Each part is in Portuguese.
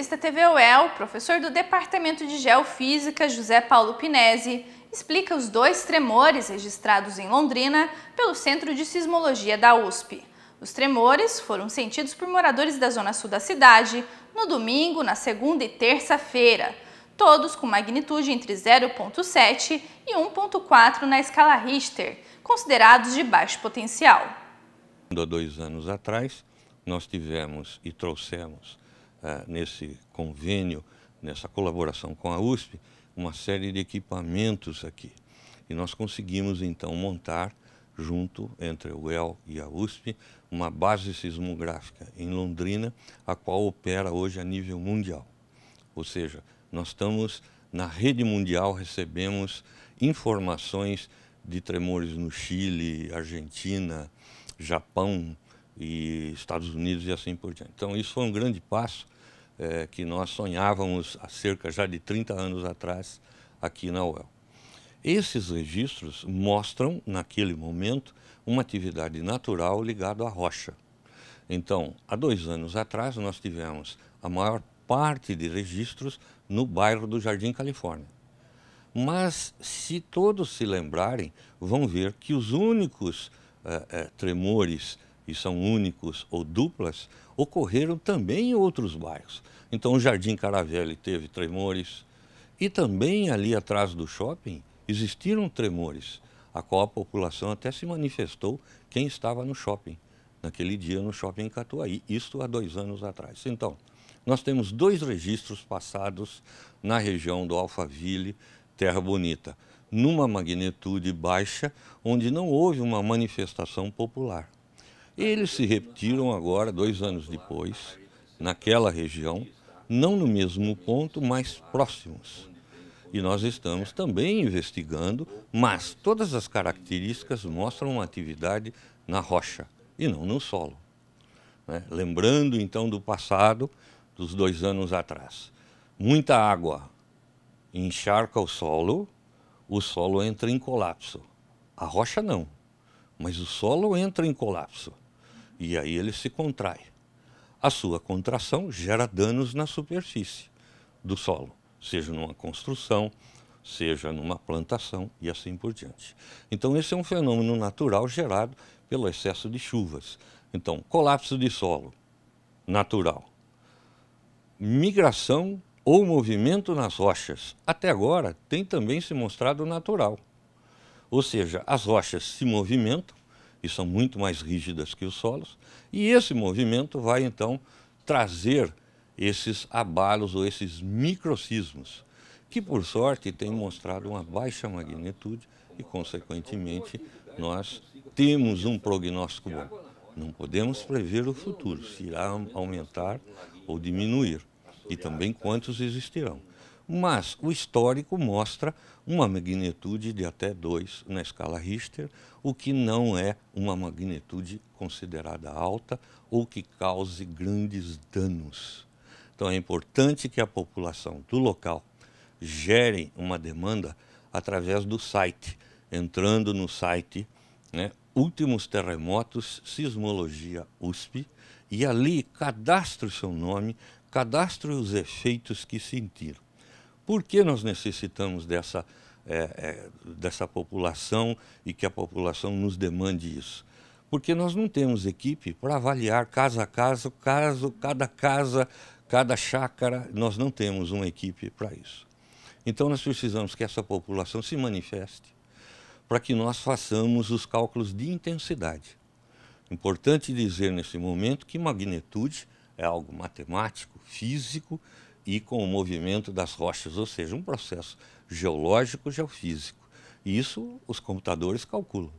revista TV UEL, professor do Departamento de Geofísica José Paulo Pinese, explica os dois tremores registrados em Londrina pelo Centro de Sismologia da USP. Os tremores foram sentidos por moradores da zona sul da cidade no domingo, na segunda e terça-feira, todos com magnitude entre 0.7 e 1.4 na escala Richter, considerados de baixo potencial. Há dois anos atrás, nós tivemos e trouxemos eh, nesse convênio, nessa colaboração com a USP, uma série de equipamentos aqui. E nós conseguimos então montar, junto entre o UEL e a USP, uma base sismográfica em Londrina, a qual opera hoje a nível mundial. Ou seja, nós estamos na rede mundial, recebemos informações de tremores no Chile, Argentina, Japão e Estados Unidos e assim por diante. Então, isso foi um grande passo é, que nós sonhávamos há cerca já de 30 anos atrás aqui na UEL. Esses registros mostram, naquele momento, uma atividade natural ligada à rocha. Então, há dois anos atrás, nós tivemos a maior parte de registros no bairro do Jardim Califórnia. Mas, se todos se lembrarem, vão ver que os únicos é, é, tremores e são únicos ou duplas, ocorreram também em outros bairros. Então, o Jardim Caravelli teve tremores e também ali atrás do shopping existiram tremores, a qual a população até se manifestou quem estava no shopping, naquele dia no shopping em Catuaí, isto há dois anos atrás. Então, nós temos dois registros passados na região do Alphaville, Terra Bonita, numa magnitude baixa, onde não houve uma manifestação popular. Eles se repetiram agora, dois anos depois, naquela região, não no mesmo ponto, mas próximos. E nós estamos também investigando, mas todas as características mostram uma atividade na rocha e não no solo. Né? Lembrando então do passado, dos dois anos atrás. Muita água encharca o solo, o solo entra em colapso. A rocha não, mas o solo entra em colapso e aí ele se contrai. A sua contração gera danos na superfície do solo, seja numa construção, seja numa plantação e assim por diante. Então, esse é um fenômeno natural gerado pelo excesso de chuvas. Então, colapso de solo natural, migração ou movimento nas rochas, até agora tem também se mostrado natural. Ou seja, as rochas se movimentam e são muito mais rígidas que os solos. E esse movimento vai então trazer esses abalos ou esses microsismos, que por sorte têm mostrado uma baixa magnitude e, consequentemente, nós temos um prognóstico bom. Não podemos prever o futuro, se irá aumentar ou diminuir, e também quantos existirão mas o histórico mostra uma magnitude de até 2 na escala Richter, o que não é uma magnitude considerada alta ou que cause grandes danos. Então é importante que a população do local gere uma demanda através do site, entrando no site né, Últimos Terremotos Sismologia USP e ali cadastre o seu nome, cadastre os efeitos que sentiram. Por que nós necessitamos dessa, é, é, dessa população e que a população nos demande isso? Porque nós não temos equipe para avaliar caso a casa, caso, cada casa, cada chácara, nós não temos uma equipe para isso. Então nós precisamos que essa população se manifeste para que nós façamos os cálculos de intensidade. Importante dizer nesse momento que magnitude é algo matemático, físico, e com o movimento das rochas, ou seja, um processo geológico geofísico. Isso os computadores calculam.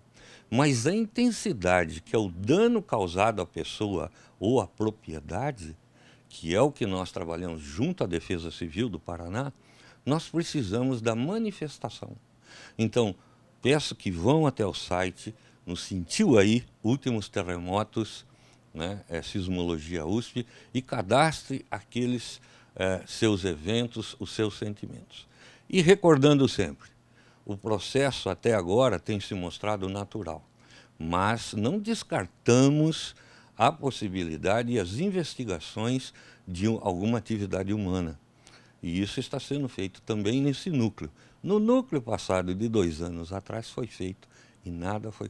Mas a intensidade, que é o dano causado à pessoa ou à propriedade, que é o que nós trabalhamos junto à Defesa Civil do Paraná, nós precisamos da manifestação. Então, peço que vão até o site, no Sentiu Aí, Últimos Terremotos, né, é, Sismologia USP, e cadastre aqueles é, seus eventos, os seus sentimentos. E recordando sempre, o processo até agora tem se mostrado natural, mas não descartamos a possibilidade e as investigações de alguma atividade humana. E isso está sendo feito também nesse núcleo. No núcleo passado de dois anos atrás foi feito e nada foi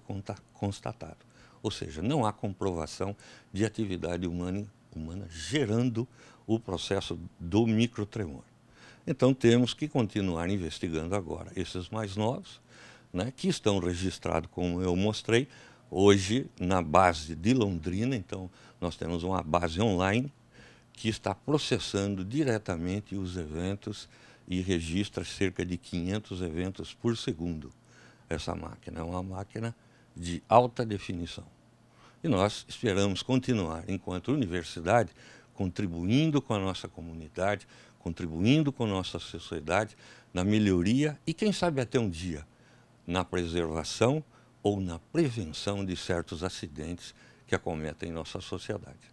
constatado. Ou seja, não há comprovação de atividade humana humana gerando o processo do microtremor. Então temos que continuar investigando agora esses mais novos, né, que estão registrados, como eu mostrei, hoje na base de Londrina. Então nós temos uma base online que está processando diretamente os eventos e registra cerca de 500 eventos por segundo. Essa máquina é uma máquina de alta definição. E nós esperamos continuar, enquanto universidade, contribuindo com a nossa comunidade, contribuindo com a nossa sociedade na melhoria e, quem sabe, até um dia, na preservação ou na prevenção de certos acidentes que acometem nossa sociedade.